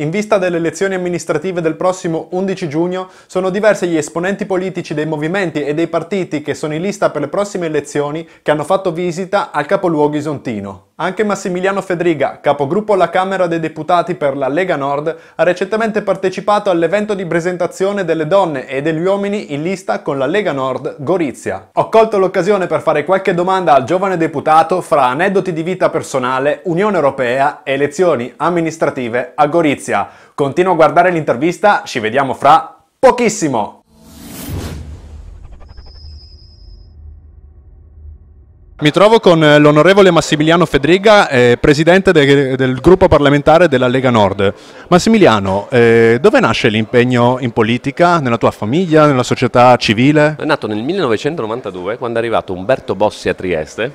In vista delle elezioni amministrative del prossimo 11 giugno, sono diversi gli esponenti politici dei movimenti e dei partiti che sono in lista per le prossime elezioni che hanno fatto visita al capoluogo isontino. Anche Massimiliano Fedriga, capogruppo alla Camera dei Deputati per la Lega Nord, ha recentemente partecipato all'evento di presentazione delle donne e degli uomini in lista con la Lega Nord Gorizia. Ho colto l'occasione per fare qualche domanda al giovane deputato fra aneddoti di vita personale, Unione Europea e elezioni amministrative a Gorizia. Continuo a guardare l'intervista, ci vediamo fra pochissimo! Mi trovo con eh, l'onorevole Massimiliano Fedriga, eh, presidente de- del gruppo parlamentare della Lega Nord. Massimiliano, eh, dove nasce l'impegno in politica? Nella tua famiglia, nella società civile? È nato nel 1992, quando è arrivato Umberto Bossi a Trieste.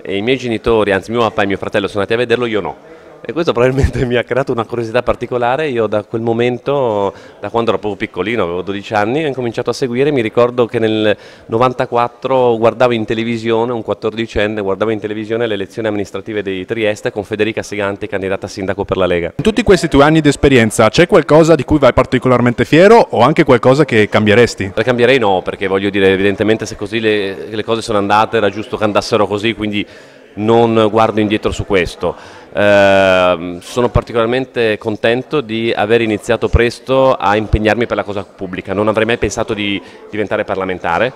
E I miei genitori, anzi mio papà e mio fratello, sono andati a vederlo, io no. E questo probabilmente mi ha creato una curiosità particolare, io da quel momento, da quando ero proprio piccolino, avevo 12 anni, ho incominciato a seguire, mi ricordo che nel 94 guardavo in televisione, un 14enne, guardavo in televisione le elezioni amministrative di Trieste con Federica Siganti, candidata a sindaco per la Lega. In tutti questi tuoi anni di esperienza c'è qualcosa di cui vai particolarmente fiero o anche qualcosa che cambieresti? Le cambierei no, perché voglio dire, evidentemente se così le, le cose sono andate era giusto che andassero così, quindi non guardo indietro su questo. Ehm, sono particolarmente contento di aver iniziato presto a impegnarmi per la cosa pubblica, non avrei mai pensato di diventare parlamentare,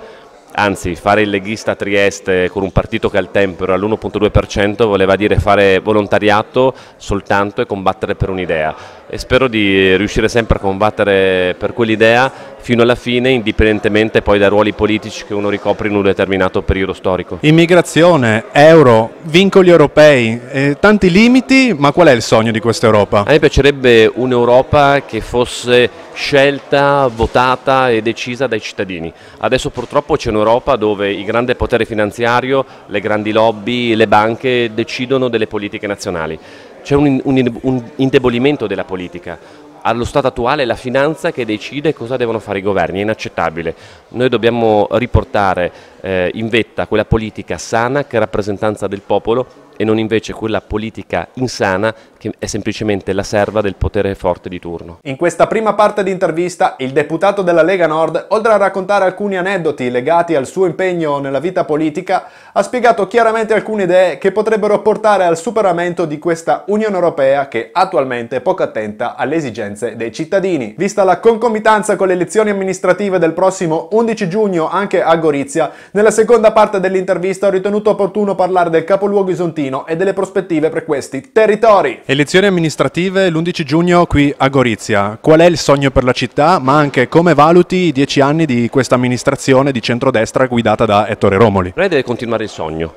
anzi fare il leghista a Trieste con un partito che al tempo era all'1.2% voleva dire fare volontariato soltanto e combattere per un'idea e spero di riuscire sempre a combattere per quell'idea fino alla fine indipendentemente poi dai ruoli politici che uno ricopre in un determinato periodo storico. Immigrazione, euro, vincoli europei, eh, tanti limiti, ma qual è il sogno di questa Europa? A me piacerebbe un'Europa che fosse scelta, votata e decisa dai cittadini. Adesso purtroppo c'è un'Europa dove il grande potere finanziario, le grandi lobby, le banche decidono delle politiche nazionali. C'è un, un, un indebolimento della politica, allo stato attuale è la finanza che decide cosa devono fare i governi, è inaccettabile. Noi dobbiamo riportare eh, in vetta quella politica sana che è rappresentanza del popolo e non invece quella politica insana che è semplicemente la serva del potere forte di turno. In questa prima parte di intervista il deputato della Lega Nord, oltre a raccontare alcuni aneddoti legati al suo impegno nella vita politica, ha spiegato chiaramente alcune idee che potrebbero portare al superamento di questa Unione Europea che attualmente è poco attenta alle esigenze dei cittadini. Vista la concomitanza con le elezioni amministrative del prossimo 11 giugno anche a Gorizia, nella seconda parte dell'intervista ho ritenuto opportuno parlare del capoluogo isontino Trentino e delle prospettive per questi territori. Elezioni amministrative l'11 giugno qui a Gorizia. Qual è il sogno per la città, ma anche come valuti i dieci anni di questa amministrazione di centrodestra guidata da Ettore Romoli? Lei deve continuare il sogno,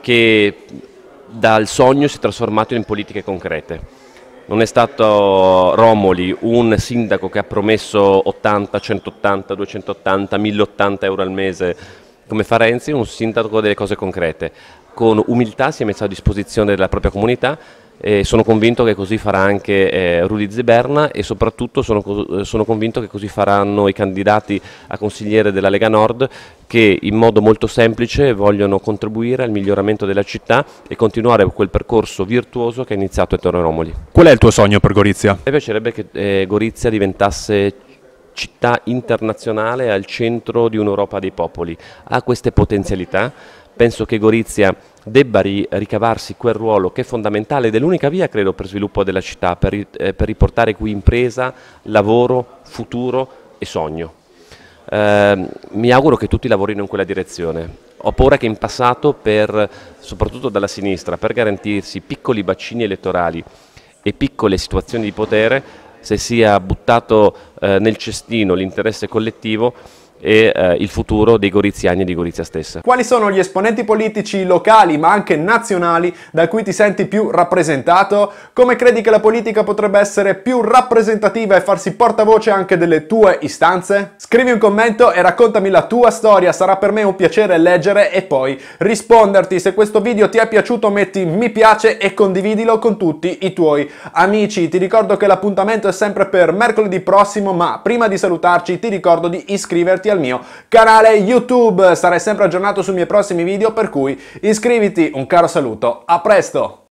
che dal sogno si è trasformato in politiche concrete. Non è stato Romoli un sindaco che ha promesso 80, 180, 280, 1080 euro al mese come fa Renzi, un sindaco delle cose concrete. Con umiltà si è messo a disposizione della propria comunità e sono convinto che così farà anche eh, Rudy Zeberna e soprattutto sono, sono, convinto che così faranno i candidati a consigliere della Lega Nord che in modo molto semplice vogliono contribuire al miglioramento della città e continuare quel percorso virtuoso che ha iniziato a Torre Romoli. Qual è il tuo sogno per Gorizia? Mi piacerebbe che eh, Gorizia diventasse città internazionale al centro di un'Europa dei popoli. Ha queste potenzialità? Penso che Gorizia debba ricavarsi quel ruolo che è fondamentale ed è l'unica via, credo, per sviluppo della città, per, eh, per riportare qui impresa, lavoro, futuro e sogno. Eh, mi auguro che tutti lavorino in quella direzione. Ho paura che in passato, per, soprattutto dalla sinistra, per garantirsi piccoli bacini elettorali e piccole situazioni di potere, se sia buttato eh, nel cestino l'interesse collettivo e eh, il futuro dei goriziani e di Gorizia stessa. Quali sono gli esponenti politici locali ma anche nazionali da cui ti senti più rappresentato? Come credi che la politica potrebbe essere più rappresentativa e farsi portavoce anche delle tue istanze? Scrivi un commento e raccontami la tua storia, sarà per me un piacere leggere e poi risponderti. Se questo video ti è piaciuto metti mi piace e condividilo con tutti i tuoi amici. Ti ricordo che l'appuntamento è sempre per mercoledì prossimo ma prima di salutarci ti ricordo di iscriverti iscriverti al mio canale YouTube. Sarai sempre aggiornato sui miei prossimi video, per cui iscriviti, un caro saluto, a presto!